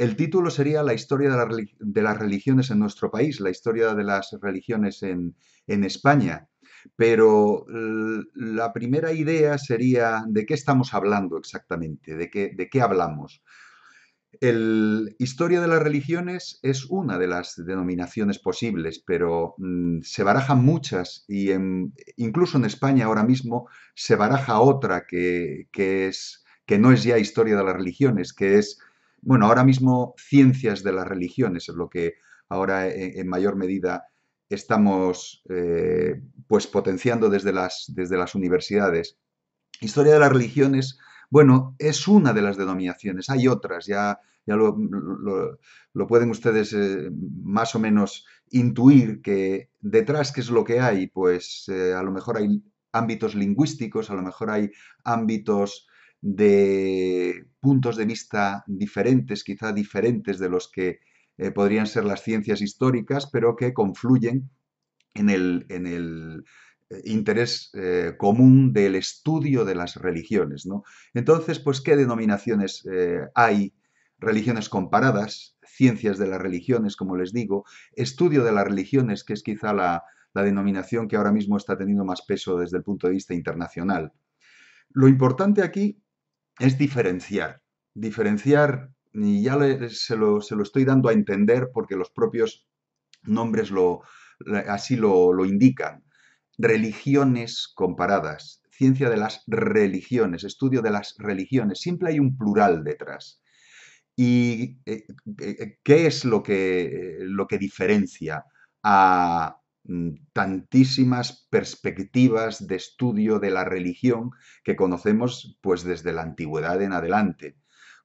El título sería La historia de, las religiones en nuestro país, la historia de las religiones en, España. Pero la primera idea sería de qué estamos hablando exactamente, de qué, hablamos. La historia de las religiones es una de las denominaciones posibles, pero mm, se barajan muchas y incluso en España ahora mismo se baraja otra que no es ya historia de las religiones, que es bueno, ahora mismo ciencias de las religiones es lo que ahora eh, en, mayor medida estamos eh, pues potenciando desde las, desde las universidades. Historia de las religiones, bueno, es una de las denominaciones, hay otras, ya, ya lo, pueden ustedes eh, más o menos intuir que detrás qué es lo que hay, pues a lo mejor hay ámbitos lingüísticos, a lo mejor hay ámbitos de puntos de vista diferentes, quizá diferentes de los que eh, podrían ser las ciencias históricas, pero que confluyen en el, en el eh, interés eh, común del estudio de las religiones. ¿no? Entonces, pues, ¿qué denominaciones hay? Religiones comparadas, ciencias de las religiones, como les digo, estudio de las religiones, que es quizá la, la denominación que ahora mismo está teniendo más peso desde el punto de vista internacional. Lo importante aquí es diferenciar. Diferenciar, y ya se, lo, estoy dando a entender porque los propios nombres lo, así lo, indican. Religiones comparadas, ciencia de las religiones, estudio de las religiones, siempre hay un plural detrás. ¿Y eh, eh, qué es lo que, lo que diferencia a, Mm, tantísimas perspectivas de estudio de la religión que conocemos pues desde la antigüedad en adelante.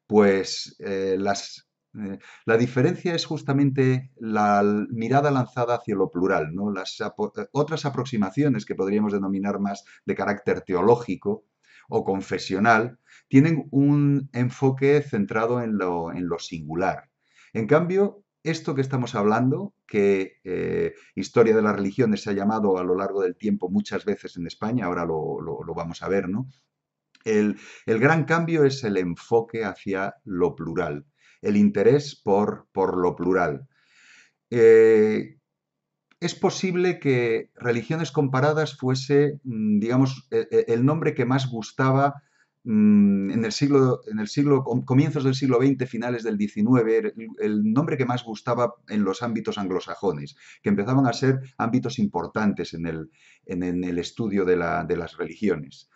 Pues eh, las, eh, la diferencia es justamente la mirada lanzada hacia lo plural, ¿no? las eh, otras aproximaciones que podríamos denominar más de carácter teológico o confesional tienen un enfoque centrado en lo, en lo singular. En cambio, esto que estamos hablando, que eh, historia de las religiones se ha llamado a lo largo del tiempo muchas veces en España, ahora lo, vamos a ver, ¿no? El, gran cambio es el enfoque hacia lo plural, el interés por, lo plural. Eh, es posible que religiones comparadas fuese, mm, digamos, e, e, el nombre que más gustaba Mm, en el siglo, en el siglo, comienzos del siglo XX, finales del XIX, er, el nombre que más gustaba en los ámbitos anglosajones, que empezaban a ser ámbitos importantes en el, en, el estudio de, las religiones.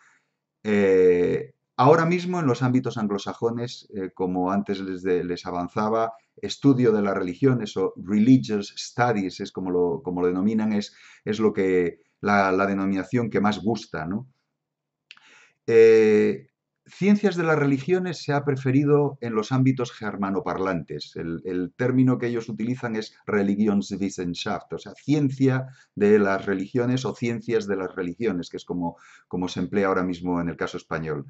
Eh, ahora mismo en los ámbitos anglosajones, eh, como antes les, les, avanzaba, estudio de las religiones o religious studies, es como lo, como lo denominan, es, es, lo que la, denominación que más gusta. ¿no? Eh, Ciencias de las religiones se ha preferido en los ámbitos germanoparlantes. El, término que ellos utilizan es Religionswissenschaft, o sea, ciencia de las religiones o ciencias de las religiones, que es como, como se emplea ahora mismo en el caso español.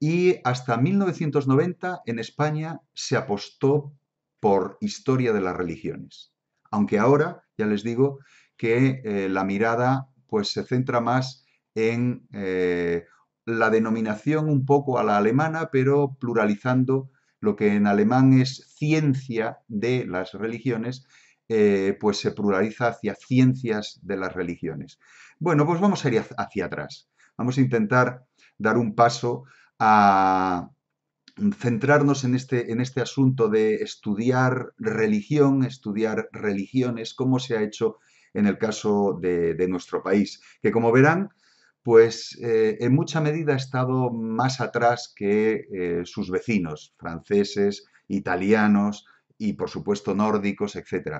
Y hasta 1990 en España se apostó por historia de las religiones. Aunque ahora, ya les digo, que eh, la mirada pues, se centra más en eh, la denominación un poco a la alemana, pero pluralizando lo que en alemán es ciencia de las religiones, eh, pues se pluraliza hacia ciencias de las religiones. Bueno, pues vamos a ir hacia atrás. Vamos a intentar dar un paso a centrarnos en este, en este asunto de estudiar religión, estudiar religiones, como se ha hecho en el caso de nuestro país, que como verán, pues eh, en mucha medida ha estado más atrás que eh, sus vecinos, franceses, italianos y por supuesto nórdicos, etc.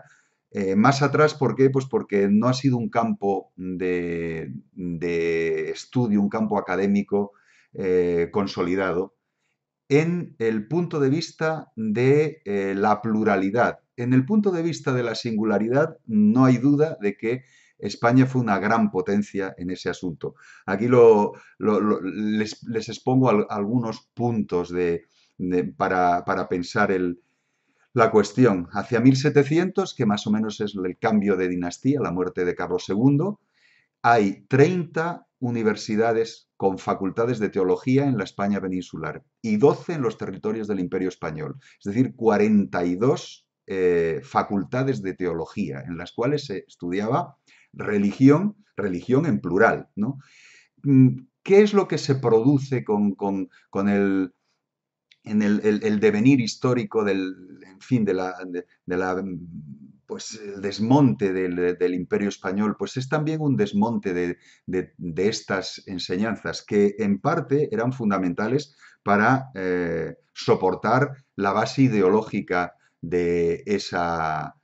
Eh, más atrás, ¿por qué? Pues porque no ha sido un campo de, de estudio, un campo académico consolidado en el punto de vista de la pluralidad. En el punto de vista de la singularidad, no hay duda de que España fue una gran potencia en ese asunto. Aquí les, expongo algunos puntos para, pensar la cuestión. Hacia 1700, que más o menos es el cambio de dinastía, la muerte de Carlos II, hay 30 universidades con facultades de teología en la España peninsular y 12 en los territorios del Imperio Español, es decir, 42 eh, facultades de teología en las cuales se estudiaba religión, religión en plural, ¿no? Mm, ¿Qué es lo que se produce con, el, en el, devenir histórico del, fin, de la, de, la mm, pues el desmonte del, imperio español, pues es también un desmonte de, estas enseñanzas que en parte eran fundamentales para eh, soportar la base ideológica de esa,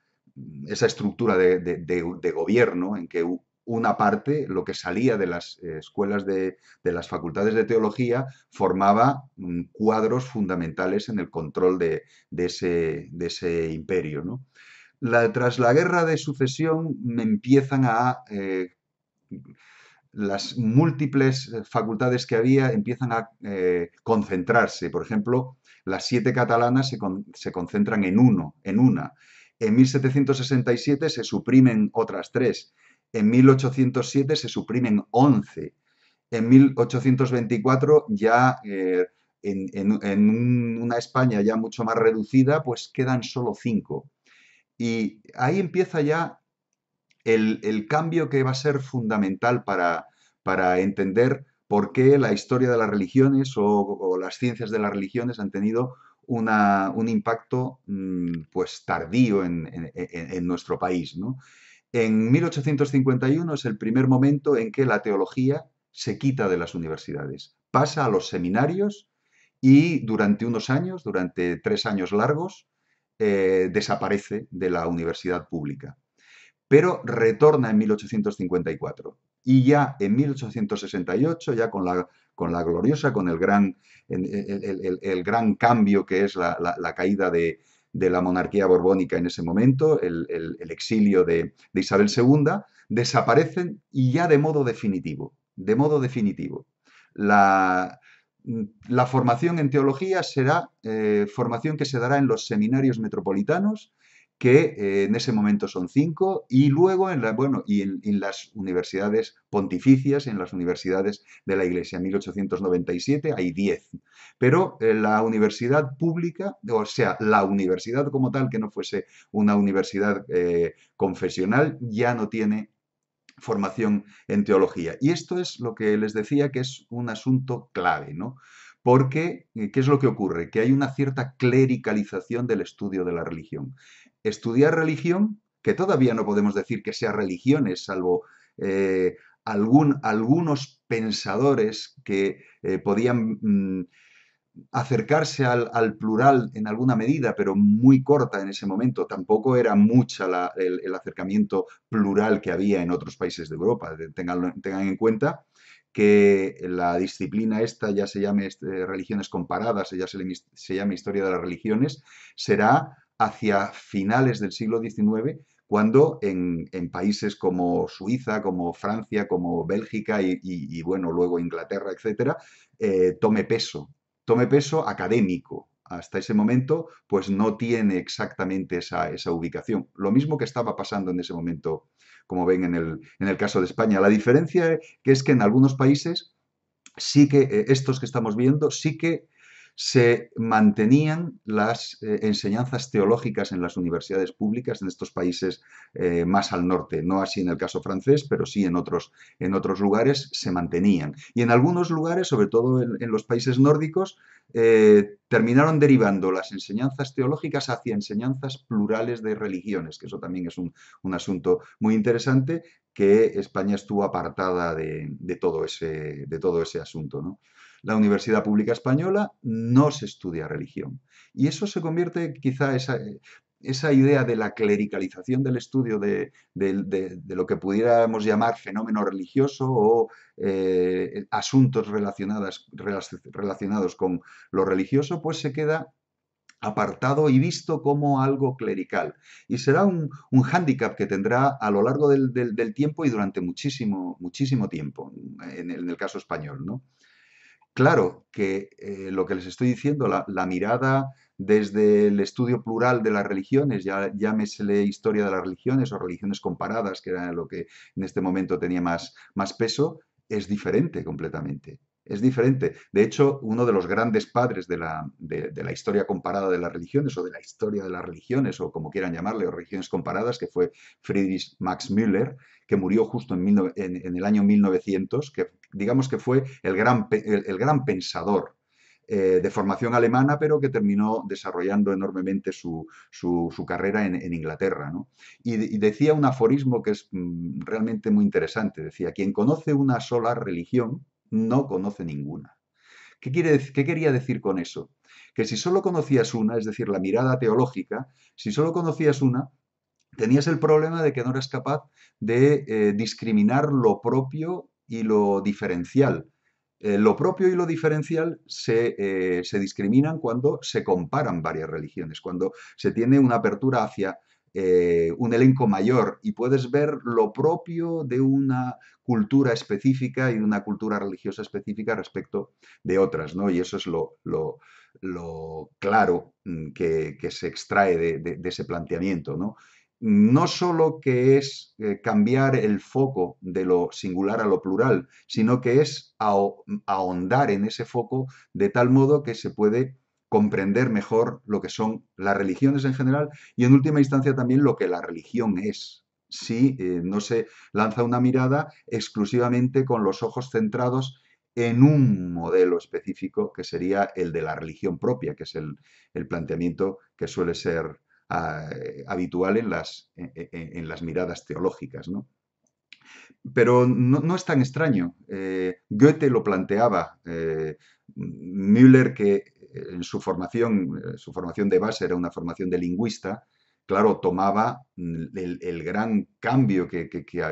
esa estructura de, gobierno en que una parte, lo que salía de las eh, escuelas de, las facultades de teología, formaba mm, cuadros fundamentales en el control de, ese, imperio. tras la guerra de sucesión empiezan a... Eh, las múltiples facultades que había empiezan a eh, concentrarse. Por ejemplo, las siete catalanas se, se concentran en uno, en una. En 1767 se suprimen otras tres. En 1807 se suprimen 11. En 1824 ya eh, en, una España ya mucho más reducida, pues quedan solo cinco. Y ahí empieza ya el, cambio que va a ser fundamental para, para entender por qué la historia de las religiones o, las ciencias de las religiones han tenido un impacto mm, pues tardío en, nuestro país. En 1851 es el primer momento en que la teología se quita de las universidades, pasa a los seminarios y durante unos años, durante tres años largos, eh, desaparece de la universidad pública. Pero retorna en 1854 y ya en 1868, ya con la con la gloriosa, con el gran, cambio que es la, caída de, la monarquía borbónica en ese momento, el, exilio de, Isabel II, desaparecen y ya de modo definitivo, de modo definitivo. La, formación en teología será eh, formación que se dará en los seminarios metropolitanos que eh, en ese momento son cinco, y luego en, bueno, y en, las universidades pontificias, en las universidades de la Iglesia, en 1897 hay diez. Pero eh, la universidad pública, o sea, la universidad como tal, que no fuese una universidad eh, confesional, ya no tiene formación en teología. Y esto es lo que les decía que es un asunto clave, ¿no? Porque, ¿qué es lo que ocurre? Que hay una cierta clericalización del estudio de la religión estudiar religión, que todavía no podemos decir que sea religiones, salvo eh, algún, algunos pensadores que eh, podían mm, acercarse al, plural en alguna medida, pero muy corta en ese momento. Tampoco era mucha el, acercamiento plural que había en otros países de Europa. Tengan, en cuenta que la disciplina esta, ya se llame este, religiones comparadas, ya se, llama se llame historia de las religiones, será hacia finales del siglo XIX, cuando en, países como Suiza, como Francia, como Bélgica y, bueno, luego Inglaterra, etc., eh, tome peso, tome peso académico, hasta ese momento, pues no tiene exactamente esa, ubicación. Lo mismo que estaba pasando en ese momento, como ven en el, caso de España. La diferencia es que en algunos países sí que, eh, estos que estamos viendo, sí que se mantenían las eh, enseñanzas teológicas en las universidades públicas en estos países eh, más al norte. No así en el caso francés, pero sí en otros, lugares se mantenían. Y en algunos lugares, sobre todo en, los países nórdicos, eh, terminaron derivando las enseñanzas teológicas hacia enseñanzas plurales de religiones, que eso también es un, asunto muy interesante, que España estuvo apartada de, todo, ese, de todo ese asunto. ¿no? la Universidad Pública Española no se estudia religión. Y eso se convierte quizá esa, esa idea de la clericalización del estudio de, lo que pudiéramos llamar fenómeno religioso o eh, asuntos relacionados con lo religioso, pues se queda apartado y visto como algo clerical. Y será un, un hándicap que tendrá a lo largo del, tiempo y durante muchísimo, muchísimo tiempo, en el, en el caso español, ¿no? Claro que eh, lo que les estoy diciendo, la, mirada desde el estudio plural de las religiones, ya llámesele historia de las religiones o religiones comparadas, que era lo que en este momento tenía más peso, es diferente completamente es diferente. De hecho, uno de los grandes padres de la, de, la, historia comparada de las religiones o de la historia de las religiones o como quieran llamarle, o religiones comparadas, que fue Friedrich Max Müller, que murió justo en, el año 1900, que digamos que fue el gran, el, gran pensador eh, de formación alemana, pero que terminó desarrollando enormemente su, carrera en, Inglaterra. Y, decía un aforismo que es mm, realmente muy interesante. Decía, quien conoce una sola religión, no conoce ninguna. ¿Qué, quería decir con eso? Que si solo conocías una, es decir, la mirada teológica, si solo conocías una, tenías el problema de que no eras capaz de eh, discriminar lo propio y lo diferencial. Eh, lo propio y lo diferencial se, eh, se, discriminan cuando se comparan varias religiones, cuando se tiene una apertura hacia eh, un elenco mayor y puedes ver lo propio de una cultura específica y una cultura religiosa específica respecto de otras, ¿no? Y eso es lo, claro mm, que, se extrae de, de ese planteamiento, ¿no? no solo que es eh, cambiar el foco de lo singular a lo plural, sino que es ahondar en ese foco de tal modo que se puede comprender mejor lo que son las religiones en general y en última instancia también lo que la religión es. Si eh, no se lanza una mirada exclusivamente con los ojos centrados en un modelo específico que sería el de la religión propia, que es el, planteamiento que suele ser ah, habitual en las, e, e, e, las, miradas teológicas. ¿no? Pero no, es tan extraño. Eh, Goethe lo planteaba, eh, Müller, que en su formación, eh, su formación de base era una formación de lingüista, claro, tomaba mm, el, gran cambio que,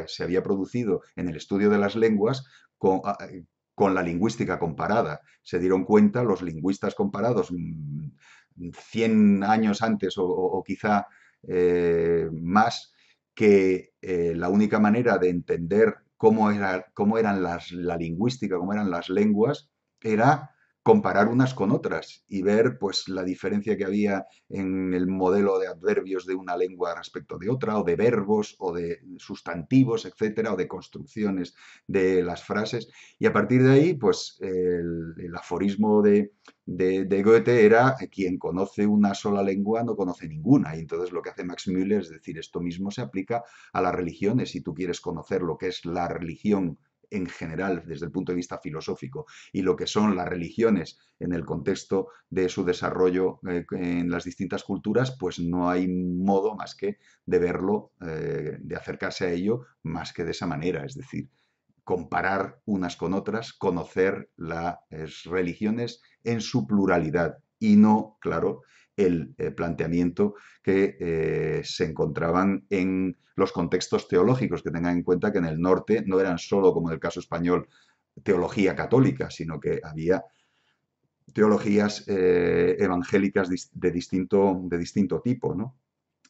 se había producido en el estudio de las lenguas con, ah, eh, la lingüística comparada. Se dieron cuenta los lingüistas comparados 100 mm, años antes o, quizá eh, más que la única manera de entender cómo, era, cómo eran las, la lingüística, cómo eran las lenguas, era comparar unas con otras y ver pues la diferencia que había en el modelo de adverbios de una lengua respecto de otra o de verbos o de sustantivos etcétera o de construcciones de las frases y a partir de ahí pues el, aforismo de, de, de, Goethe era eh, quien conoce una sola lengua no conoce ninguna y entonces lo que hace Max Müller es decir esto mismo se aplica a las religiones si tú quieres conocer lo que es la religión en general desde el punto de vista filosófico y lo que son las religiones en el contexto de su desarrollo eh, en las distintas culturas, pues no hay modo más que de verlo, eh, de acercarse a ello más que de esa manera, es decir, comparar unas con otras, conocer las religiones en su pluralidad y no, claro, el eh, planteamiento que eh, se encontraban en los contextos teológicos, que tengan en cuenta que en el norte no eran solo, como en el caso español, teología católica, sino que había teologías eh, evangélicas de distinto, de distinto tipo, ¿no?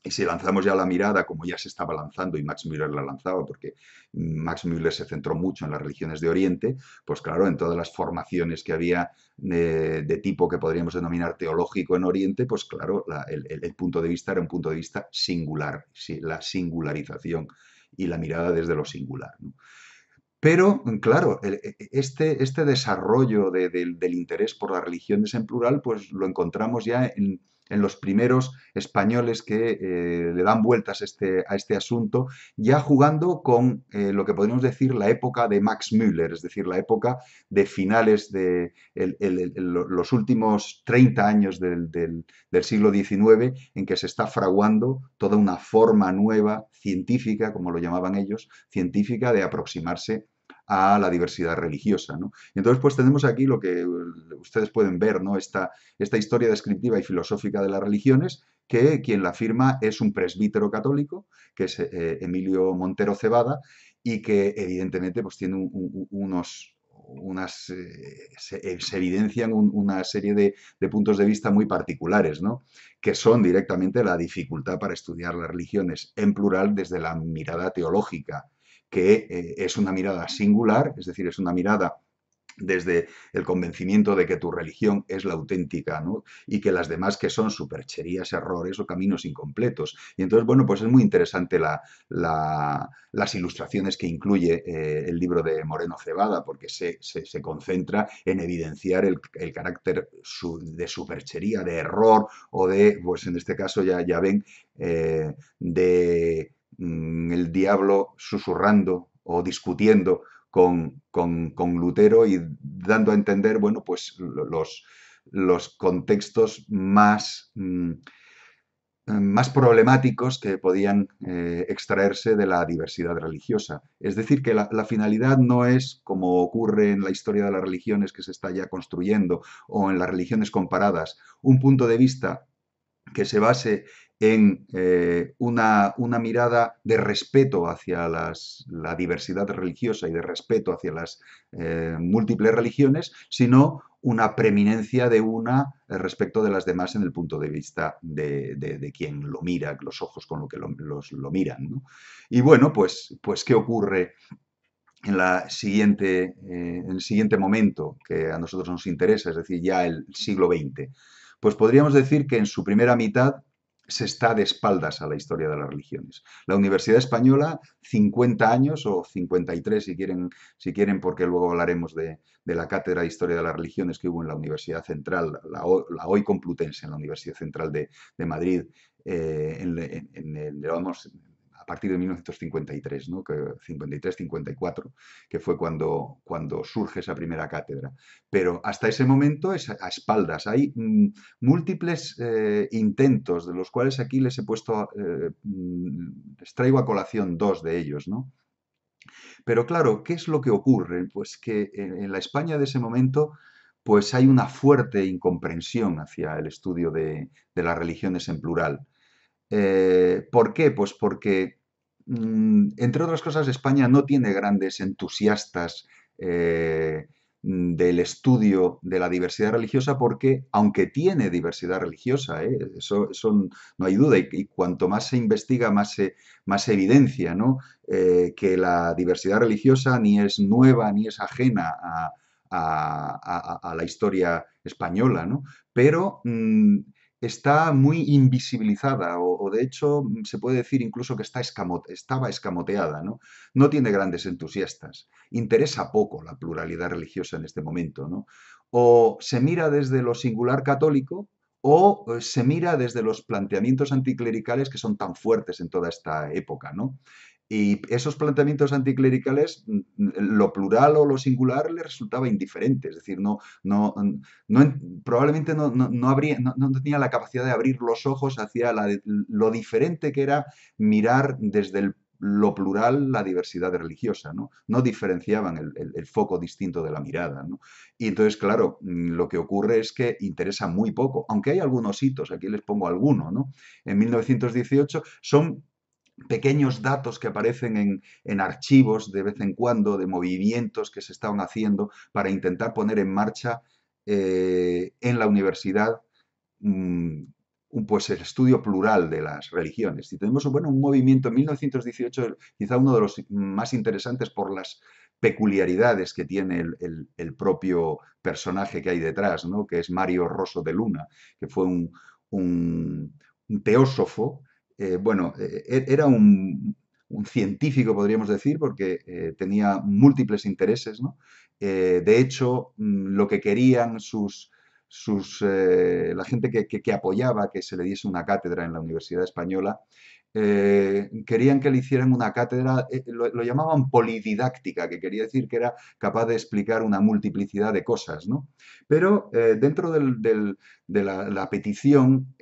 Y si lanzamos ya la mirada, como ya se estaba lanzando y Max Müller la lanzaba, porque Max Müller se centró mucho en las religiones de Oriente, pues claro, en todas las formaciones que había eh, de, tipo que podríamos denominar teológico en Oriente, pues claro, el, punto de vista era un punto de vista singular, la singularización y la mirada desde lo singular. Pero, claro, e, e, este, este desarrollo del interés por las religiones en plural, pues lo encontramos ya en, en los primeros españoles que eh, le dan vueltas este, a este asunto, ya jugando con eh, lo que podríamos decir la época de Max Müller, es decir, la época de finales de los últimos 30 años del, del, siglo XIX, en que se está fraguando toda una forma nueva, científica, como lo llamaban ellos, científica de aproximarse a la diversidad religiosa. Entonces, pues tenemos aquí lo que eh, ustedes pueden ver, ¿no? esta, historia descriptiva y filosófica de las religiones, que quien la firma es un presbítero católico, que es eh, Emilio Montero Cebada, y que evidentemente pues, tiene unos, unas, eh, se, evidencian una serie de, puntos de vista muy particulares, que son directamente la dificultad para estudiar las religiones en plural desde la mirada teológica que eh, es una mirada singular, es decir, es una mirada desde el convencimiento de que tu religión es la auténtica, Y que las demás que son supercherías, errores o caminos incompletos. Y entonces, bueno, pues es muy interesante las ilustraciones que incluye eh, el libro de Moreno Cebada, porque se, concentra en evidenciar el, carácter de superchería, de error o de, pues en este caso ya, ya ven, eh, de Mm, el diablo susurrando o discutiendo con, Lutero y dando a entender, bueno, pues los, los contextos más, mm, mm, más problemáticos que podían eh, extraerse de la diversidad religiosa. Es decir, que la, la, finalidad no es, como ocurre en la historia de las religiones que se está ya construyendo o en las religiones comparadas, un punto de vista que se base en eh, una, mirada de respeto hacia la diversidad religiosa y de respeto hacia las eh, múltiples religiones, sino una preeminencia de una eh, respecto de las demás en el punto de vista de, quien lo mira, los ojos con los que lo, los, miran. Y bueno, pues, pues ¿qué ocurre? en, la siguiente, en el siguiente momento que a nosotros nos interesa, es decir, ya el siglo XX, pues podríamos decir que en su primera mitad se está de espaldas a la historia de las religiones. La Universidad Española, 50 años o 53 si quieren, si quieren porque luego hablaremos de, la cátedra de historia de las religiones que hubo en la Universidad Central, la, hoy Complutense, en la Universidad Central de, Madrid, eh, en, el partir de 1953, ¿no? 53-54, que fue cuando, cuando surge esa primera cátedra. Pero hasta ese momento es a espaldas. Hay mm, múltiples eh, intentos, de los cuales aquí les he puesto, eh, mm, les traigo a colación dos de ellos, ¿no? Pero claro, ¿qué es lo que ocurre? Pues que en la España de ese momento pues hay una fuerte incomprensión hacia el estudio de las religiones en plural. Eh, ¿Por qué? Pues porque, mm, entre otras cosas, España no tiene grandes entusiastas eh, mm, del estudio de la diversidad religiosa porque, aunque tiene diversidad religiosa, eh, eso, no hay duda, y, cuanto más se investiga, más se, más evidencia que la diversidad religiosa ni es nueva ni es ajena a, la historia española, ¿no? pero mm, está muy invisibilizada o, de hecho mm, se puede decir incluso que está estaba escamoteada, ¿no? No tiene grandes entusiastas, interesa poco la pluralidad religiosa en este momento, ¿no? O se mira desde lo singular católico o eh, se mira desde los planteamientos anticlericales que son tan fuertes en toda esta época, ¿no? Y esos planteamientos anticlericales, mm, mm, lo plural o lo singular le resultaba indiferente, es decir, no, no, probablemente no, no tenía la capacidad de abrir los ojos hacia lo diferente que era mirar desde lo plural la diversidad religiosa, ¿no? No diferenciaban el, foco distinto de la mirada, ¿no? Y entonces, claro, mm, lo que ocurre es que interesa muy poco, aunque hay algunos hitos, aquí les pongo alguno, ¿no? En 1918 son pequeños datos que aparecen en, archivos de vez en cuando, de movimientos que se estaban haciendo para intentar poner en marcha eh, en la universidad mm, pues el estudio plural de las religiones. Y tenemos bueno, un movimiento en 1918, quizá uno de los más interesantes por las peculiaridades que tiene el, propio personaje que hay detrás, ¿no? que es Mario Rosso de Luna, que fue un, un teósofo eh, bueno, eh, era un, científico, podríamos decir, porque eh, tenía múltiples intereses. de hecho, mm, lo que querían sus, sus, la gente que, apoyaba que se le diese una cátedra en la Universidad Española, querían que le hicieran una cátedra, lo, llamaban polididáctica, que quería decir que era capaz de explicar una multiplicidad de cosas. Pero dentro del, de la, petición,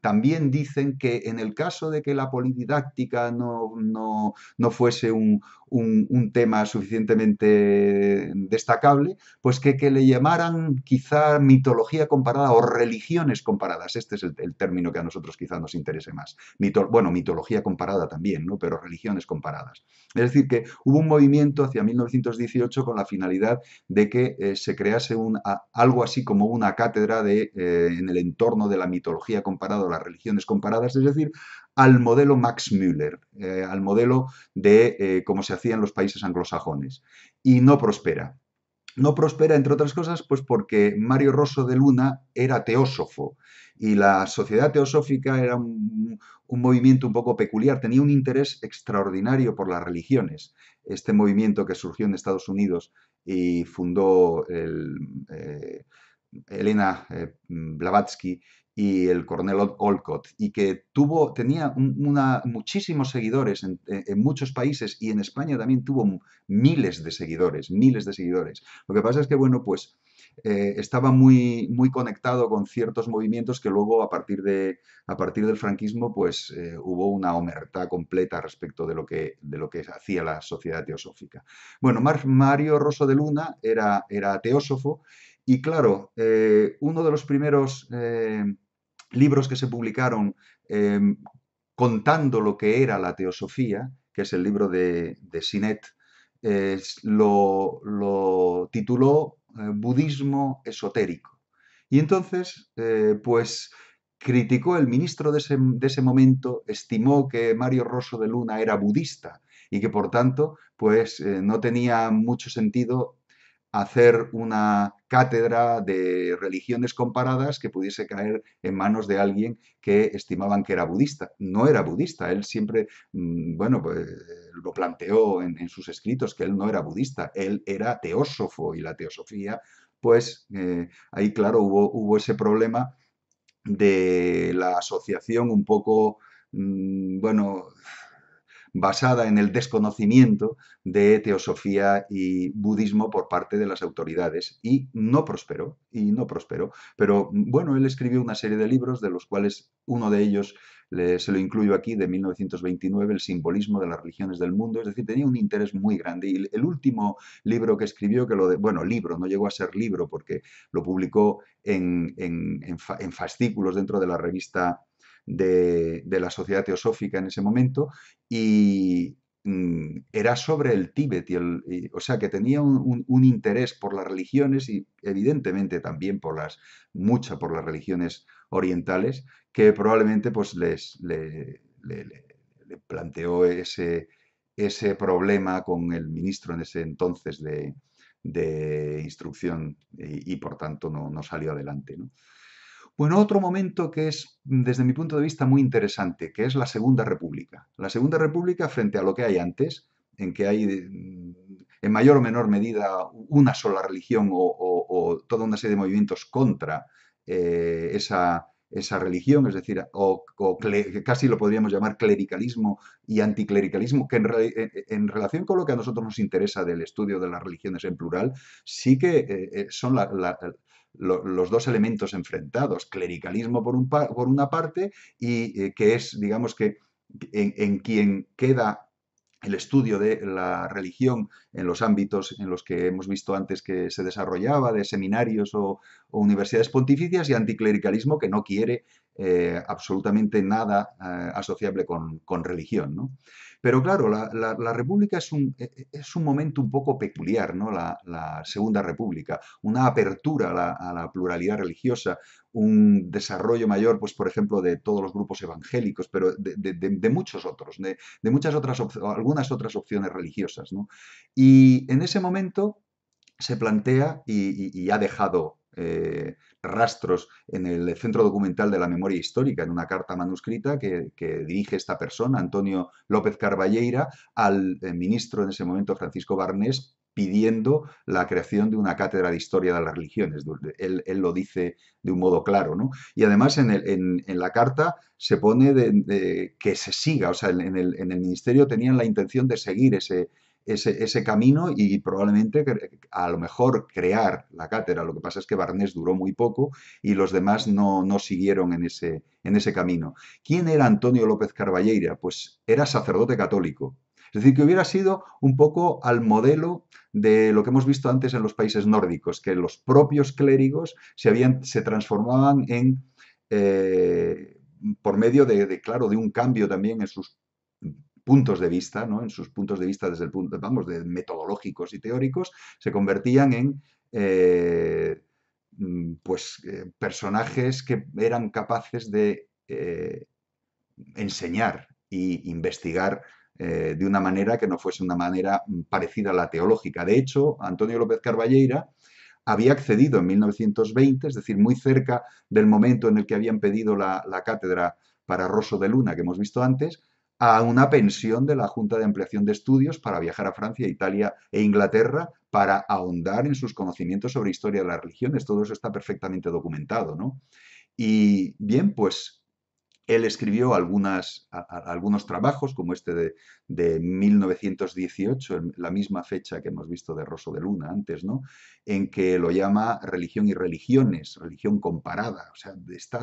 también dicen que en el caso de que la polididáctica no, fuese un, tema suficientemente destacable, pues que, que, le llamaran quizá mitología comparada o religiones comparadas. Este es el, término que a nosotros quizá nos interese más. bueno, mitología comparada también, ¿no? pero religiones comparadas. Es decir, que hubo un movimiento hacia 1918 con la finalidad de que eh, se crease algo así como una cátedra de... Eh, eh, en el entorno de la mitología comparada o las religiones comparadas, es decir, al modelo Max Müller, eh, al modelo de eh, cómo se hacía en los países anglosajones. Y no prospera. No prospera, entre otras cosas, pues porque Mario Rosso de Luna era teósofo y la sociedad teosófica era un, movimiento un poco peculiar, tenía un interés extraordinario por las religiones. Este movimiento que surgió en Estados Unidos y fundó el, Elena eh, Blavatsky y el coronel Olcott, y que tuvo, tenía muchísimos seguidores en, muchos países y en España también tuvo miles de seguidores, miles de seguidores. Lo que pasa es que, bueno, pues eh, estaba muy, muy conectado con ciertos movimientos que luego a partir, de, a partir del franquismo pues eh, hubo una omerta completa respecto de lo que, de lo que hacía la sociedad teosófica. Bueno, Mario Rosso de Luna era, era teósofo y claro, eh, uno de los primeros eh, libros que se publicaron eh, contando lo que era la teosofía, que es el libro de, Sinet, lo, lo, tituló Budismo esotérico. Y entonces, pues criticó el ministro de ese, de ese momento, estimó que Mario Rosso de Luna era budista y que por tanto, pues no tenía mucho sentido hacer una cátedra de religiones comparadas que pudiese caer en manos de alguien que estimaban que era budista. No era budista, él siempre, mm, bueno, pues, lo planteó en, sus escritos que él no era budista, él era teósofo y la teosofía, pues eh, ahí claro hubo, ese problema de la asociación un poco, mm, bueno, basada en el desconocimiento de teosofía y budismo por parte de las autoridades y no prosperó, y no prosperó. Pero bueno, él escribió una serie de libros de los cuales uno de ellos se lo incluyo aquí, de 1929, El simbolismo de las religiones del mundo, es decir, tenía un interés muy grande. Y el último libro que escribió, que lo bueno, libro, no llegó a ser libro porque lo publicó en, en, en fascículos dentro de la revista de, la Sociedad Teosófica en ese momento y mm, era sobre el Tíbet, y o sea que tenía un, interés por las religiones y evidentemente también por las, mucha por las religiones orientales, que probablemente pues les, le, planteó ese, ese problema con el ministro en ese entonces de, de instrucción y, por tanto no, no salió adelante. ¿no? Bueno, otro momento que es, mm, desde mi punto de vista, muy interesante, que es la Segunda República. La Segunda República frente a lo que hay antes, en que hay mm, en mayor o menor medida una sola religión o, toda una serie de movimientos contra eh, esa, esa religión, es decir, o, casi lo podríamos llamar clericalismo y anticlericalismo, que en, relación con lo que a nosotros nos interesa del estudio de las religiones en plural, sí que eh, eh, son la, los dos elementos enfrentados, clericalismo por, un por una parte y eh, que es, digamos que, en, quien queda el estudio de la religión en los ámbitos en los que hemos visto antes que se desarrollaba, de seminarios o, universidades pontificias, y anticlericalismo que no quiere eh, absolutamente nada eh, asociable con, con religión. ¿no? Pero claro, la, República es un, e, e, es un, momento un poco peculiar, ¿no? La, Segunda República, una apertura a la, pluralidad religiosa, un desarrollo mayor, pues por ejemplo, de todos los grupos evangélicos, pero de, muchos otros, de, muchas otras, algunas otras opciones religiosas, Y en ese momento se plantea y ha dejado eh, rastros en el Centro Documental de la Memoria Histórica, en una carta manuscrita que, dirige esta persona, Antonio López Carballeira, al eh, ministro en ese momento, Francisco Barnés, pidiendo la creación de una cátedra de historia de las religiones. Él, lo dice de un modo claro, Y además en, la carta se pone que se siga, o sea, en el ministerio tenían la intención de seguir ese, ese, camino y probablemente a lo mejor crear la cátedra. Lo que pasa es que Barnés duró muy poco y los demás no, siguieron en ese, en ese camino. ¿Quién era Antonio López Carballeira? Pues era sacerdote católico. Es decir, que hubiera sido un poco al modelo de lo que hemos visto antes en los países nórdicos, que los propios clérigos se, habían, se transformaban en... Eh, por medio de, de, claro, de un cambio también en sus puntos de vista, ¿no? en sus puntos de vista desde el punto, vamos, de metodológicos y teóricos, se convertían en eh, mm, pues, eh, personajes que eran capaces de eh, enseñar e investigar de una manera que no fuese una manera mm, parecida a la teológica. De hecho, Antonio López Carballeira había accedido en 1920, es decir, muy cerca del momento en el que habían pedido la, la cátedra para Rosso de Luna que hemos visto antes, a una pensión de la Junta de Ampliación de Estudios para viajar a Francia, Italia e Inglaterra para ahondar en sus conocimientos sobre historia de las religiones. Todo eso está perfectamente documentado, ¿no? Y bien, pues él escribió algunos trabajos, como este de, 1918, la misma fecha que hemos visto de Rosso de Luna antes, ¿no? en que lo llama religión y religiones, religión comparada. O sea,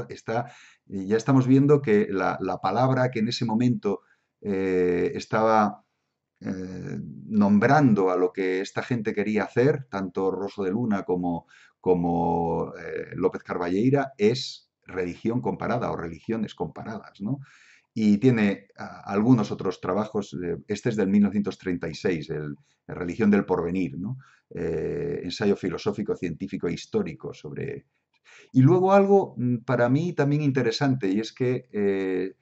está, ya estamos viendo que la, palabra que en ese momento eh, estaba eh, nombrando a lo que esta gente quería hacer, tanto Rosso de Luna como, eh, López Carballeira, es religión comparada o religiones comparadas, ¿no? y tiene algunos otros trabajos, eh, este es del 1936, el, Religión del Porvenir, ¿no? Eh, ensayo filosófico, científico e histórico sobre... Y luego algo mm, para mí también interesante, y es que eh,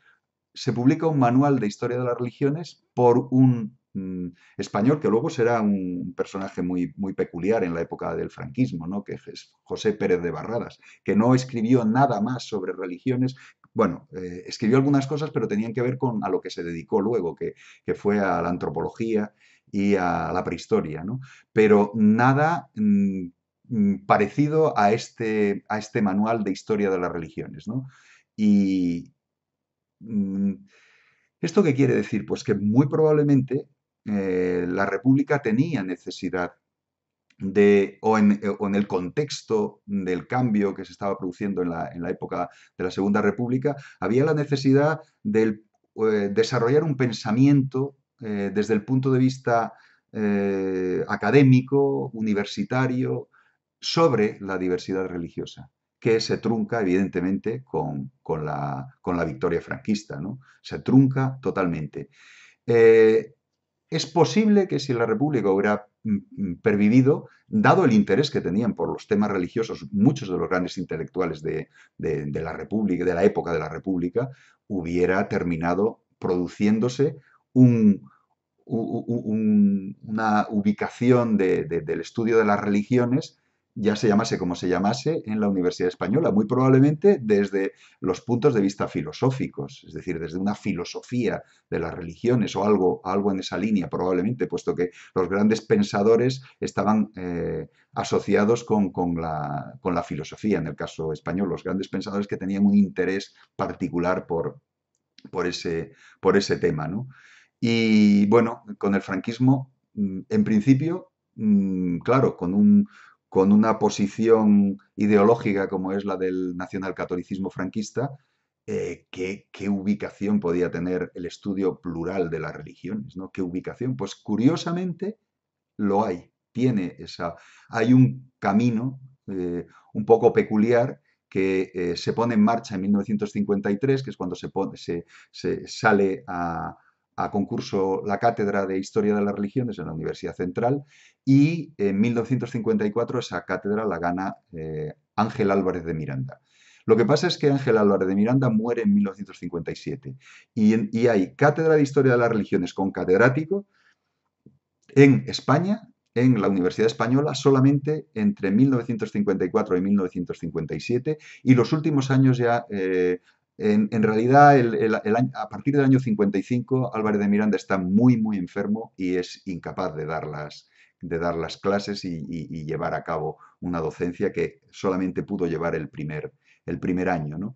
se publica un manual de historia de las religiones por un Mm, español que luego será un personaje muy, muy peculiar en la época del franquismo, ¿no? que es José Pérez de Barradas, que no escribió nada más sobre religiones. Bueno, eh, escribió algunas cosas, pero tenían que ver con a lo que se dedicó luego, que, fue a la antropología y a la prehistoria, pero nada mm, mm, parecido a este, a este manual de historia de las religiones. Y, ¿Esto qué quiere decir? Pues que muy probablemente eh, la República tenía necesidad de, eh, o, en, el contexto del cambio que se estaba produciendo en la, época de la Segunda República, había la necesidad de eh, desarrollar un pensamiento desde el punto de vista académico, universitario, sobre la diversidad religiosa, que se trunca evidentemente con, la, con la, victoria franquista, ¿no? se trunca totalmente. Es posible que si la República hubiera mm, mm, pervivido, dado el interés que tenían por los temas religiosos muchos de los grandes intelectuales de, la República, de la época de la República, hubiera terminado produciéndose una ubicación del estudio de las religiones ya se llamase como se llamase en la Universidad Española, muy probablemente desde los puntos de vista filosóficos, es decir, desde una filosofía de las religiones o algo, algo en esa línea, probablemente, puesto que los grandes pensadores estaban eh, asociados con, la, con la filosofía, en el caso español, los grandes pensadores que tenían un interés particular por, por ese, por ese tema. Y bueno, con el franquismo, mm, en principio, mm, claro, con un, con una posición ideológica como es la del nacionalcatolicismo franquista, eh, ¿qué, ubicación podía tener el estudio plural de las religiones? ¿no? ¿Qué ubicación? Pues curiosamente lo hay, tiene esa... Hay un camino eh, un poco peculiar que eh, se pone en marcha en 1953, que es cuando se sale a, a concurso la cátedra de Historia de las Religiones en la Universidad Central y en 1954 esa cátedra la gana eh, Ángel Álvarez de Miranda. Lo que pasa es que Ángel Álvarez de Miranda muere en 1957 y, hay cátedra de Historia de las Religiones con catedrático en España, en la Universidad Española, solamente entre 1954 y 1957 y los últimos años ya eh, en, realidad, a partir del año 55, Álvarez de Miranda está muy, muy enfermo y es incapaz de dar las, de dar las clases y, llevar a cabo una docencia que solamente pudo llevar el primer, el primer año. ¿no?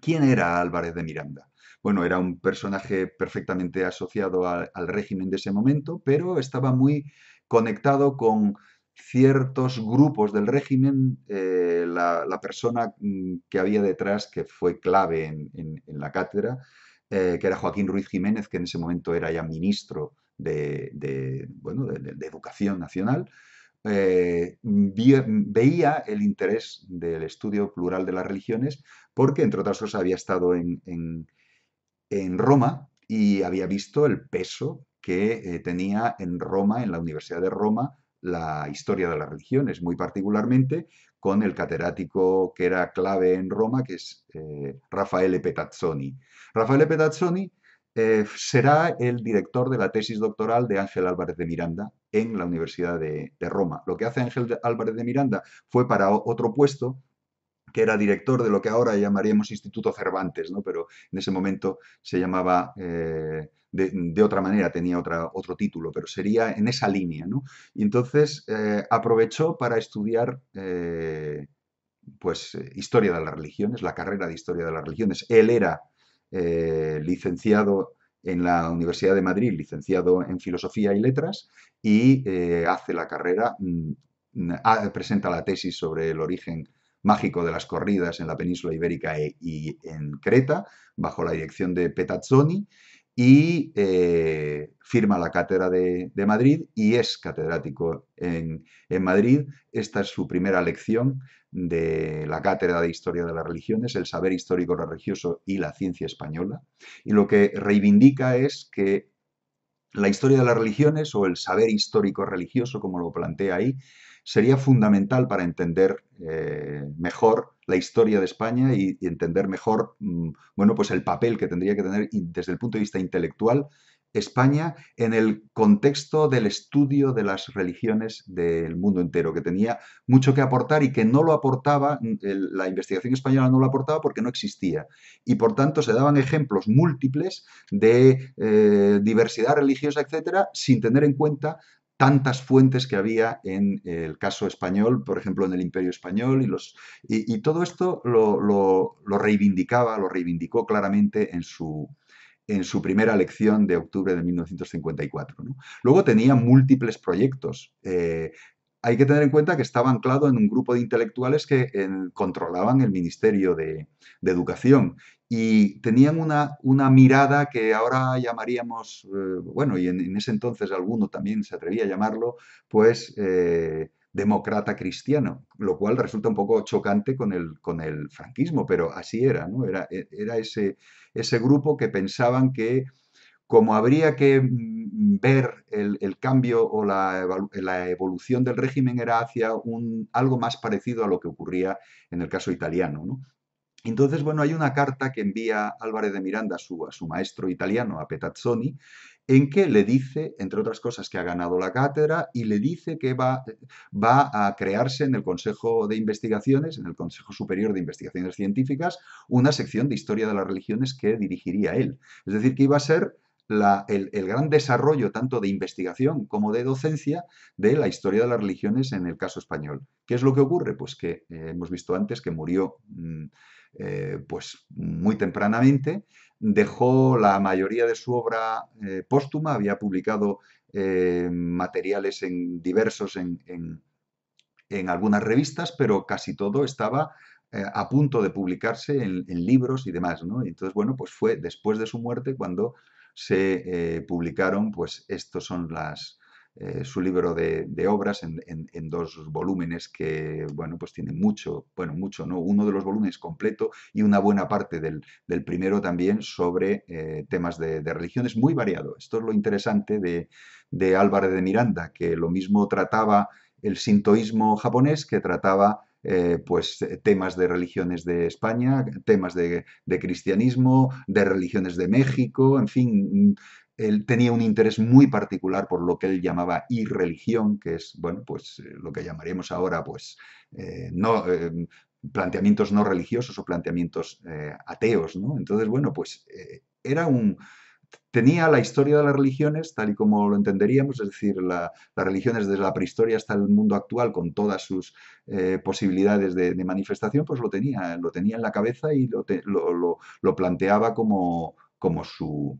¿Quién era Álvarez de Miranda? Bueno, era un personaje perfectamente asociado al régimen de ese momento, pero estaba muy conectado con ciertos grupos del régimen, eh, la, persona mm, que había detrás, que fue clave en, la cátedra, eh, que era Joaquín Ruiz Jiménez, que en ese momento era ya ministro de, Educación Nacional, eh, veía el interés del estudio plural de las religiones, porque, entre otras cosas, había estado en, Roma y había visto el peso que tenía en Roma, en la Universidad de Roma, la historia de las religiones, muy particularmente con el catedrático que era clave en Roma, que es eh, Rafaele Petazzoni. Raffaele Petazzoni eh, será el director de la tesis doctoral de Ángel Álvarez de Miranda en la Universidad de, de Roma. Lo que hace Ángel Álvarez de Miranda fue para otro puesto que era director de lo que ahora llamaríamos Instituto Cervantes, ¿no? pero en ese momento se llamaba eh, de, otra manera, tenía otro título, pero sería en esa línea. Y entonces eh, aprovechó para estudiar eh, pues, historia de las religiones, la carrera de historia de las religiones. Él era licenciado en la Universidad de Madrid, licenciado en Filosofía y Letras, y hace la carrera, mm, mm, ah, presenta la tesis sobre el origen mágico de las corridas en la península ibérica e, y en Creta, bajo la dirección de Petazzoni, y eh, firma la cátedra de, Madrid y es catedrático en, en, Madrid. Esta es su primera lección de la cátedra de Historia de las Religiones, el saber histórico religioso y la ciencia española. Y lo que reivindica es que la historia de las religiones o el saber histórico religioso, como lo plantea ahí, sería fundamental para entender eh, mejor la historia de España y, entender mejor mm, bueno, pues el papel que tendría que tener desde el punto de vista intelectual España en el contexto del estudio de las religiones del mundo entero, que tenía mucho que aportar y que no lo aportaba, mm, la investigación española no lo aportaba porque no existía. Y por tanto se daban ejemplos múltiples de eh, diversidad religiosa, etcétera, sin tener en cuenta tantas fuentes que había en el caso español, por ejemplo, en el Imperio Español, y, los, y, todo esto lo, lo, reivindicaba, lo reivindicó claramente en su, en su primera lección de octubre de 1954. Luego tenía múltiples proyectos. Eh, hay que tener en cuenta que estaba anclado en un grupo de intelectuales que eh, controlaban el Ministerio de, Educación y tenían una, una mirada que ahora llamaríamos, eh, bueno, y en, ese entonces alguno también se atrevía a llamarlo, pues eh, demócrata cristiano, lo cual resulta un poco chocante con el, con el franquismo, pero así era, ¿no? Era, e, era ese, ese grupo que pensaban que como habría que mm, mm, ver el, cambio o la, evolución del régimen era hacia un, algo más parecido a lo que ocurría en el caso italiano. Entonces, bueno, hay una carta que envía Álvarez de Miranda a su, maestro italiano, a Petazzoni, en que le dice, entre otras cosas, que ha ganado la cátedra y le dice que va, va, a crearse en el Consejo de Investigaciones, en el Consejo Superior de Investigaciones Científicas, una sección de historia de las religiones que dirigiría él. Es decir, que iba a ser el, gran desarrollo tanto de investigación como de docencia de la historia de las religiones en el caso español. ¿Qué es lo que ocurre? Pues que eh, hemos visto antes que murió mm, eh, pues muy tempranamente, dejó la mayoría de su obra eh, póstuma, había publicado materiales en, diversos en, algunas revistas, pero casi todo estaba a punto de publicarse en, libros y demás, ¿no? Entonces, bueno, pues fue después de su muerte cuando se eh, publicaron, pues estos son las, eh, su libro de, obras en, dos volúmenes que, bueno, pues tienen mucho, bueno, mucho, ¿no? Uno de los volúmenes completo y una buena parte del, primero también sobre eh, temas de, de, religiones muy variado. Esto es lo interesante de, de Álvarez de Miranda, que lo mismo trataba el sintoísmo japonés que trataba eh, pues, temas de religiones de España, temas de, cristianismo, de religiones de México, en fin, él tenía un interés muy particular por lo que él llamaba irreligión, que es, bueno, pues eh, lo que llamaríamos ahora, pues, eh, no, planteamientos no religiosos o planteamientos ateos, ¿no? Entonces, bueno, pues era un, tenía la historia de las religiones tal y como lo entenderíamos, es decir, las religiones desde la prehistoria hasta el mundo actual, con todas sus eh, posibilidades de, manifestación, pues lo tenía, lo tenía en la cabeza y lo, planteaba como, como su,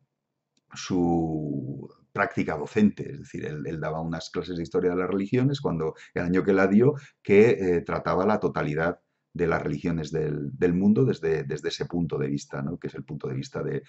su práctica docente, es decir, él, daba unas clases de historia de las religiones cuando el año que la dio que eh, trataba la totalidad de las religiones del, mundo desde, desde, ese punto de vista, ¿no? que es el punto de vista de,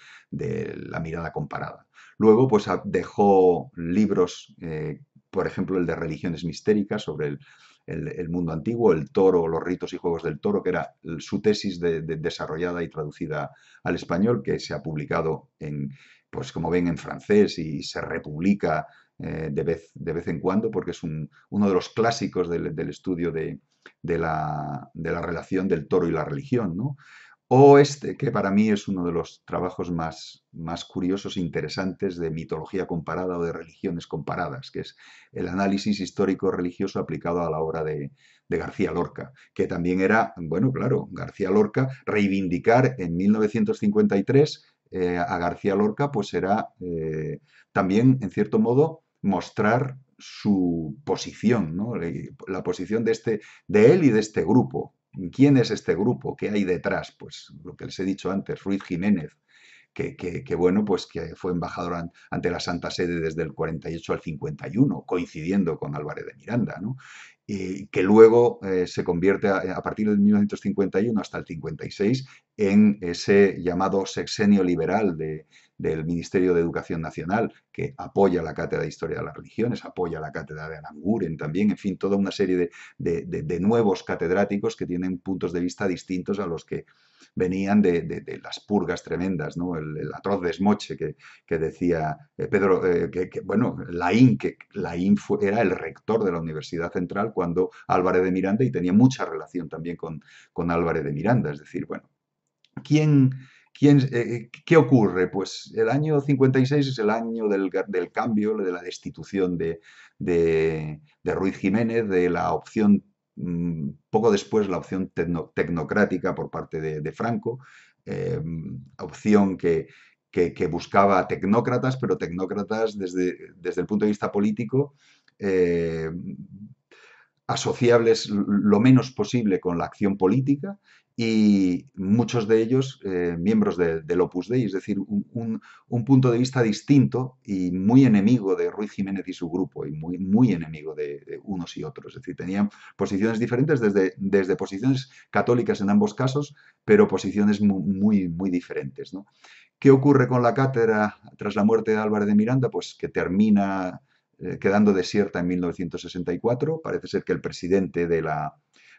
la mirada comparada. Luego, pues dejó libros, eh, por ejemplo, el de religiones mistéricas sobre el, mundo antiguo, el toro, los ritos y juegos del toro, que era su tesis desarrollada y traducida al español, que se ha publicado en, pues como ven, en francés y se republica eh, de, vez, de vez en cuando, porque es uno de los clásicos del estudio de, de la, relación del toro y la religión, O este, que para mí es uno de los trabajos más, más curiosos e interesantes de mitología comparada o de religiones comparadas, que es el análisis histórico religioso aplicado a la obra de, García Lorca, que también era, bueno, claro, García Lorca reivindicar en 1953 eh, a García Lorca, pues era eh, también, en cierto modo, mostrar su posición, la posición de, este, de él y de este grupo. ¿Quién es este grupo? ¿Qué hay detrás? Pues lo que les he dicho antes, Ruiz Jiménez, que, bueno, pues que fue embajador ante la Santa Sede desde el 48 al 51, coincidiendo con Álvarez de Miranda, Y que luego eh, se convierte a, a, partir de 1951 hasta el 56 en ese llamado sexenio liberal de, del Ministerio de Educación Nacional, que apoya la Cátedra de Historia de las Religiones, apoya la Cátedra de Ananguren, también, en fin, toda una serie de, nuevos catedráticos que tienen puntos de vista distintos a los que venían de, las purgas tremendas, ¿no? el, atroz desmoche que, que decía eh, Pedro, eh, que, bueno, Laín, que Laín era el rector de la Universidad Central cuando Álvarez de Miranda y tenía mucha relación también con, con Álvarez de Miranda, es decir, bueno, ¿quién, eh, eh, ¿Qué ocurre? Pues el año 56 es el año del, cambio, de la destitución de, Ruiz Jiménez, de la opción, mm, poco después, la opción tecnocrática por parte de, Franco, em, opción que, que, buscaba tecnócratas, pero tecnócratas desde, el punto de vista político. Em, asociables lo menos posible con la acción política y muchos de ellos eh, miembros del Opus Dei, es decir, un, punto de vista distinto y muy enemigo de Ruiz Jiménez y su grupo, y muy, muy enemigo de, unos y otros. Es decir, tenían posiciones diferentes desde, desde posiciones católicas en ambos casos, pero posiciones muy, muy, diferentes. ¿Qué ocurre con la cátedra tras la muerte de Álvarez de Miranda? Pues que termina eh, quedando desierta en 1964. Parece ser que el presidente de la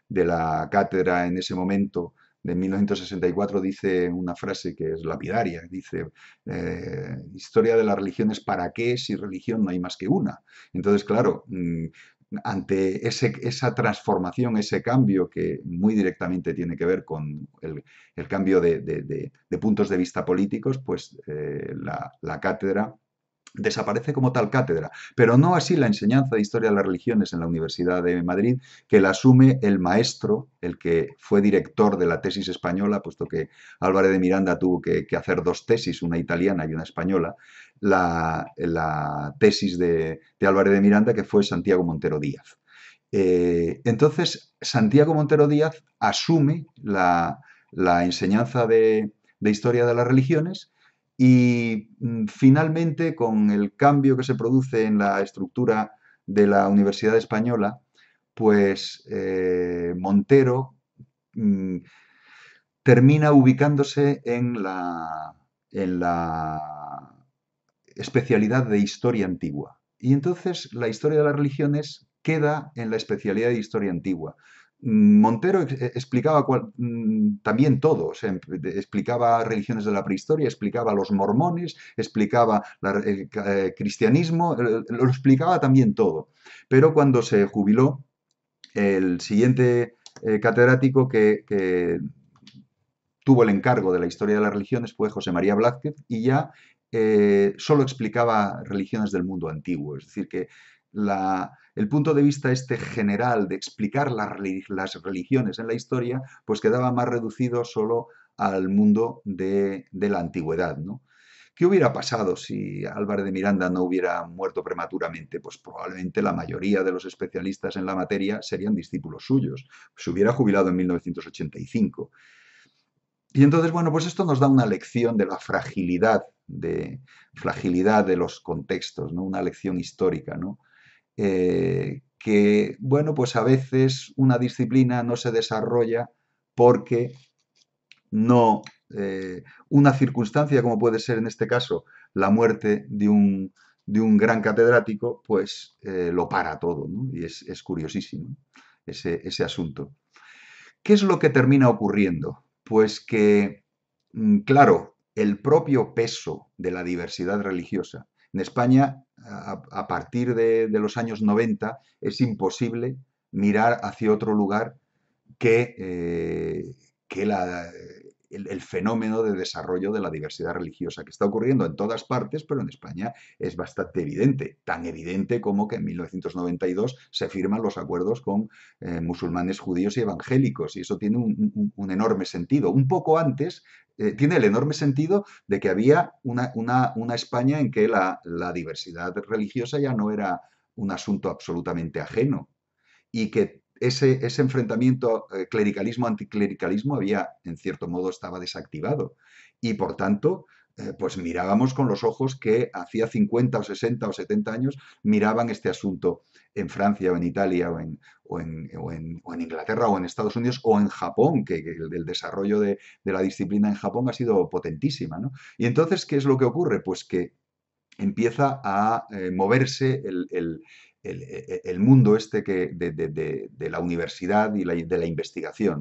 de la cátedra en ese momento de 1964 dice una frase que es lapidaria, dice, eh, historia de las religiones, ¿para qué si religión no hay más que una? Entonces, claro, mm, ante ese, esa transformación, ese cambio que muy directamente tiene que ver con el, cambio de, puntos de vista políticos, pues eh, la, la cátedra desaparece como tal cátedra, pero no así la enseñanza de historia de las religiones en la Universidad de Madrid, que la asume el maestro, el que fue director de la tesis española, puesto que Álvarez de Miranda tuvo que, hacer dos tesis, una italiana y una española, la, tesis de, Álvarez de Miranda, que fue Santiago Montero Díaz. Eh, entonces, Santiago Montero Díaz asume la, enseñanza de historia de las religiones, y mm, finalmente, con el cambio que se produce en la estructura de la Universidad Española, pues eh, Montero mm, termina ubicándose en la, en la especialidad de historia antigua. Y entonces la historia de las religiones queda en la especialidad de historia antigua. Montero eh, explicaba mm, también todo, explicaba religiones de la prehistoria, explicaba los mormones, explicaba el, eh, cristianismo, eh, lo explicaba también todo. Pero cuando se jubiló, el siguiente catedrático que, tuvo el encargo de la historia de las religiones fue José María Blázquez y ya solo explicaba religiones del mundo antiguo, es decir, que la, el punto de vista este general de explicar las, religiones en la historia, pues quedaba más reducido solo al mundo de, la antigüedad, ¿no? ¿Qué hubiera pasado si Álvaro de Miranda no hubiera muerto prematuramente? Pues probablemente la mayoría de los especialistas en la materia serían discípulos suyos. Se hubiera jubilado en 1985. Y entonces, bueno, pues esto nos da una lección de la fragilidad de, fragilidad de los contextos, ¿no? una lección histórica. ¿no? Eh, que, bueno, pues a veces una disciplina no se desarrolla porque no eh, una circunstancia como puede ser en este caso la muerte de un, de un gran catedrático, pues eh, lo para todo, Y es, curiosísimo ese, asunto. ¿Qué es lo que termina ocurriendo? Pues que, mm, claro, el propio peso de la diversidad religiosa. En España a, partir de, los años 90 es imposible mirar hacia otro lugar que, eh, que la, el, fenómeno de desarrollo de la diversidad religiosa que está ocurriendo en todas partes, pero en España es bastante evidente, tan evidente como que en 1992 se firman los acuerdos con eh, musulmanes judíos y evangélicos, y eso tiene un, enorme sentido. Un poco antes eh, tiene el enorme sentido de que había una, España en que la, la diversidad religiosa ya no era un asunto absolutamente ajeno y que ese, enfrentamiento eh, clericalismo-anticlericalismo había, en cierto modo, estaba desactivado. Y por tanto, eh, pues mirábamos con los ojos que hacía 50 o 60 o 70 años miraban este asunto en Francia o en Italia o en, o en, Inglaterra o en Estados Unidos o en Japón, que, el, desarrollo de, la disciplina en Japón ha sido potentísima. Y entonces, ¿qué es lo que ocurre? Pues que empieza a eh, moverse el, e, e, el, mundo este de, la universidad y de la investigación,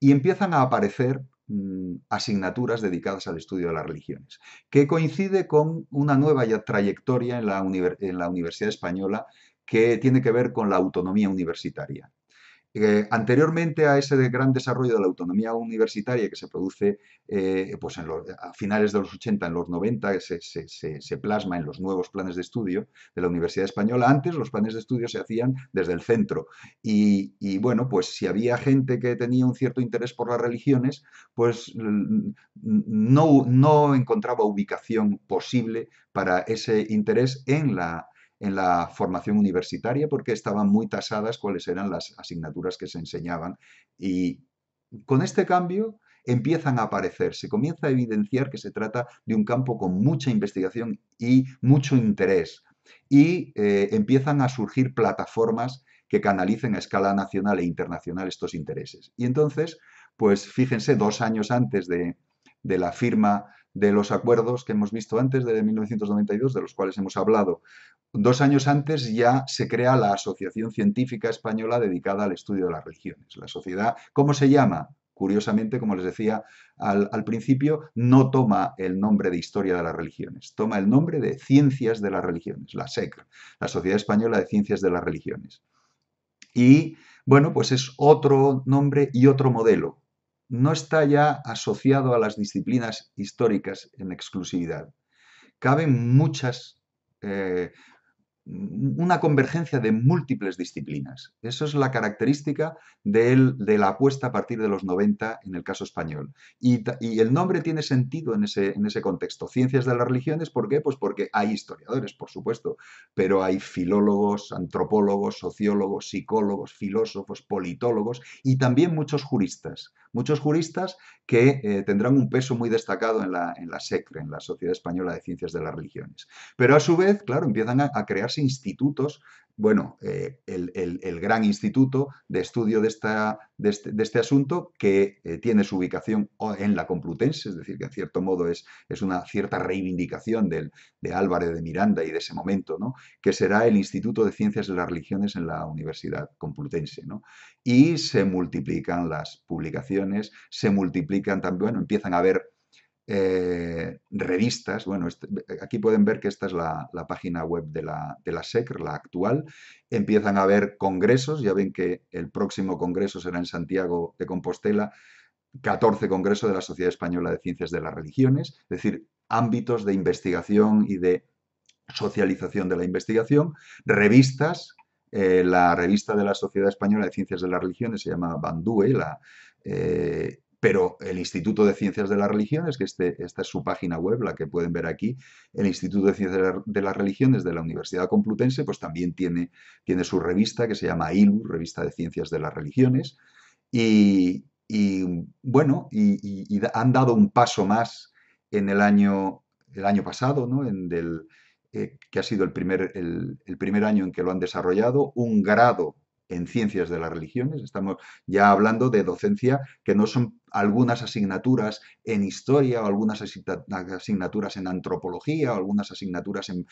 Y empiezan a aparecer mm, asignaturas dedicadas al estudio de las religiones, que coincide con una nueva trayectoria en la Universidad Española que tiene que ver con la autonomía universitaria anteriormente a ese gran desarrollo de la autonomía universitaria que se produce eh, pues a finales de los 80, en los 90, se, plasma en los nuevos planes de estudio de la Universidad Española, antes los planes de estudio se hacían desde el centro. Y, bueno, pues si había gente que tenía un cierto interés por las religiones, pues no, no encontraba ubicación posible para ese interés en la en la formación universitaria porque estaban muy tasadas cuáles eran las asignaturas que se enseñaban y con este cambio empiezan a aparecer, se comienza a evidenciar que se trata de un campo con mucha investigación y mucho interés y eh, empiezan a surgir plataformas que canalicen a escala nacional e internacional estos intereses. Y entonces, pues fíjense, dos años antes de, de la firma de los acuerdos que hemos visto antes de 1992, de los cuales hemos hablado. Dos años antes ya se crea la Asociación Científica Española dedicada al estudio de las religiones. La sociedad, ¿cómo se llama? Curiosamente, como les decía al, principio, no toma el nombre de Historia de las Religiones, toma el nombre de Ciencias de las Religiones, la SEC, la Sociedad Española de Ciencias de las Religiones. Y bueno, pues es otro nombre y otro modelo no está ya asociado a las disciplinas históricas en exclusividad. Caben muchas, eh, una convergencia de múltiples disciplinas. Eso es la característica de, la apuesta a partir de los 90 en el caso español. Y, el nombre tiene sentido en ese, en ese, contexto. Ciencias de las religiones, ¿por qué? Pues porque hay historiadores, por supuesto, pero hay filólogos, antropólogos, sociólogos, psicólogos, filósofos, politólogos y también muchos juristas. Muchos juristas que eh, tendrán un peso muy destacado en la, en la SECRE, en la Sociedad Española de Ciencias de las Religiones. Pero a su vez, claro, empiezan a, a crearse institutos bueno, eh, el, gran instituto de estudio de, esta, de, este, este asunto que eh, tiene su ubicación en la Complutense, es decir, que en cierto modo es, una cierta reivindicación de Álvarez de Miranda y de ese momento, ¿no? que será el Instituto de Ciencias de las Religiones en la Universidad Complutense. Y se multiplican las publicaciones, se multiplican también, bueno, empiezan a haber eh, revistas. Bueno, este, eh, aquí pueden ver que esta es la, página web de la, de la, SECR, la actual. Empiezan a haber congresos, ya ven que el próximo congreso será en Santiago de Compostela, 14 congreso de la Sociedad Española de Ciencias de las Religiones, es decir, ámbitos de investigación y de socialización de la investigación, revistas, eh, la revista de la Sociedad Española de Ciencias de las Religiones se llama Bandúe, la, pero el Instituto de Ciencias de las Religiones, que este, esta es su página web, la que pueden ver aquí, el Instituto de Ciencias de las Religiones de la Universidad Complutense, pues también tiene, tiene su revista que se llama ILU, Revista de Ciencias de las Religiones, y, bueno, y, han dado un paso más en el año, el año pasado, ¿no? en del, eh, que ha sido el primer, el primer año en que lo han desarrollado, un grado en ciencias de las religiones, estamos ya hablando de docencia que no son algunas asignaturas en historia o algunas asignaturas en antropología o algunas asignaturas en,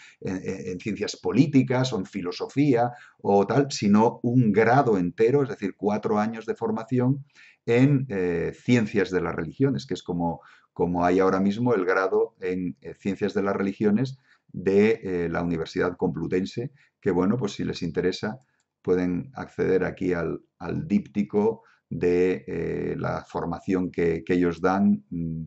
ciencias políticas o en filosofía o tal, sino un grado entero, es decir, cuatro años de formación en eh, ciencias de las religiones, que es como, como hay ahora mismo el grado en eh, ciencias de las religiones de eh, la Universidad Complutense, que bueno, pues si les interesa pueden acceder aquí al, díptico de eh, la formación que, ellos dan mm,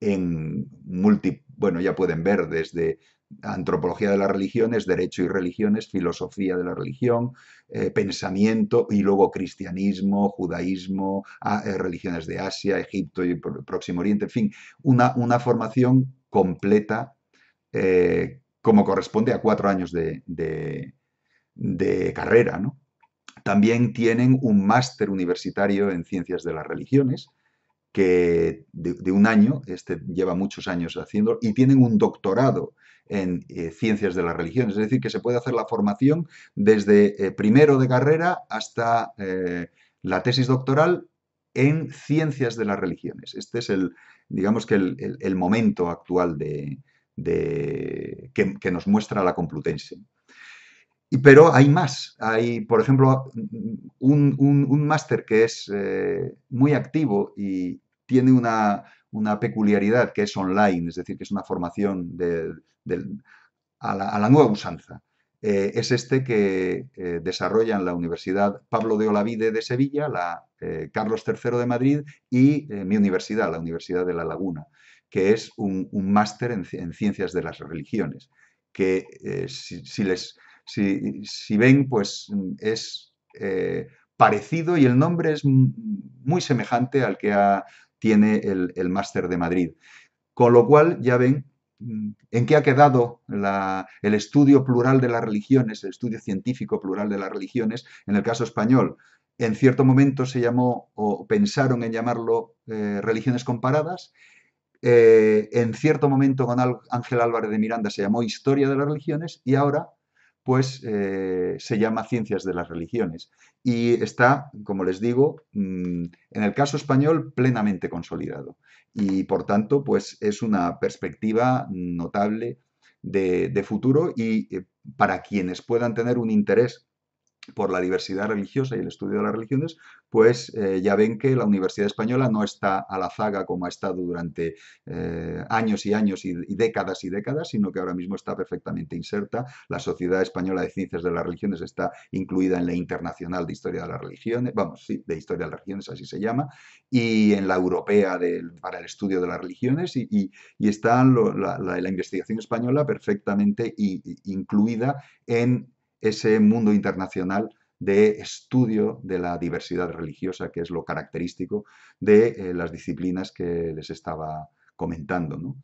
en multi, bueno, ya pueden ver desde antropología de las religiones, derecho y religiones, filosofía de la religión, eh, pensamiento y luego cristianismo, judaísmo, eh, religiones de Asia, Egipto y Próximo Oriente, en fin, una, una formación completa como corresponde a cuatro años de, de carrera, ¿no? También tienen un máster universitario en ciencias de las religiones, que de, un año, este lleva muchos años haciendo, y tienen un doctorado en eh, ciencias de las religiones, es decir, que se puede hacer la formación desde eh, primero de carrera hasta eh, la tesis doctoral en ciencias de las religiones. Este es el, digamos que el, momento actual que, que nos muestra la Complutense pero hay más. Hay, por ejemplo, un, máster que es eh, muy activo y tiene una, peculiaridad que es online, es decir, que es una formación de, a, la, nueva usanza. Eh, es este que desarrollan eh, desarrolla la Universidad Pablo de Olavide de Sevilla, la Carlos III de Madrid y mi universidad, la Universidad de La Laguna, que es un, máster en, ciencias de las religiones, que si les si, ven, pues es eh, parecido y el nombre es muy semejante al que tiene el, máster de Madrid. Con lo cual, ya ven mm, en qué ha quedado el estudio plural de las religiones, el estudio científico plural de las religiones, en el caso español. En cierto momento se llamó o pensaron en llamarlo eh, religiones comparadas. Eh, en cierto momento con Ángel Álvarez de Miranda se llamó historia de las religiones y ahora pues eh, se llama Ciencias de las Religiones y está, como les digo, mm, en el caso español plenamente consolidado y por tanto pues es una perspectiva notable de futuro y eh, para quienes puedan tener un interés por la diversidad religiosa y el estudio de las religiones, pues eh, ya ven que la Universidad Española no está a la zaga como ha estado durante eh, años y años y, décadas y décadas, sino que ahora mismo está perfectamente inserta. La Sociedad Española de Ciencias de las Religiones está incluida en la Internacional de Historia de las Religiones, vamos, sí, de Historia de las Religiones, así se llama, y en la Europea para el Estudio de las Religiones, y, está la, la, investigación española perfectamente incluida en ese mundo internacional de estudio de la diversidad religiosa, que es lo característico de eh, las disciplinas que les estaba comentando.